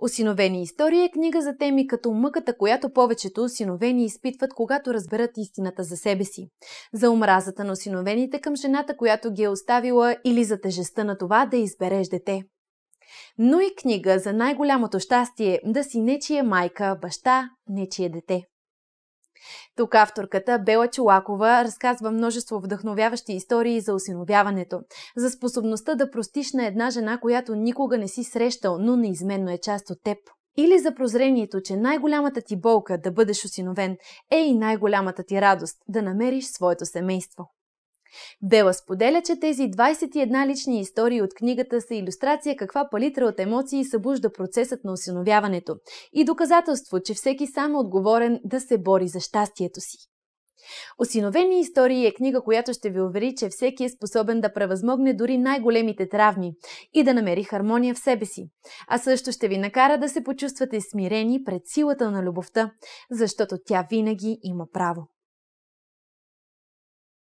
Осиновени истории е книга за теми като мъката, която повечето осиновени изпитват, когато разберат истината за себе си. За омразата на осиновените към жената, която ги е оставила или за тежестта на това да избереш дете. Но и книга за най-голямото щастие е да си нечия майка, баща, нечия дете. Тук авторката Бела Чулакова разказва множество вдъхновяващи истории за осиновяването, за способността да простиш на една жена, която никога не си срещал, но неизменно е част от теб. Или за прозрението, че най-голямата ти болка да бъдеш осиновен е и най-голямата ти радост да намериш своето семейство. Дела споделя, че тези 21 лични истории от книгата са иллюстрация каква палитра от емоции събужда процесът на осиновяването и доказателство, че всеки сам е отговорен да се бори за щастието си. Осиновени истории е книга, която ще ви увери, че всеки е способен да превъзмогне дори най-големите травми и да намери хармония в себе си. А също ще ви накара да се почувствате смирени пред силата на любовта, защото тя винаги има право.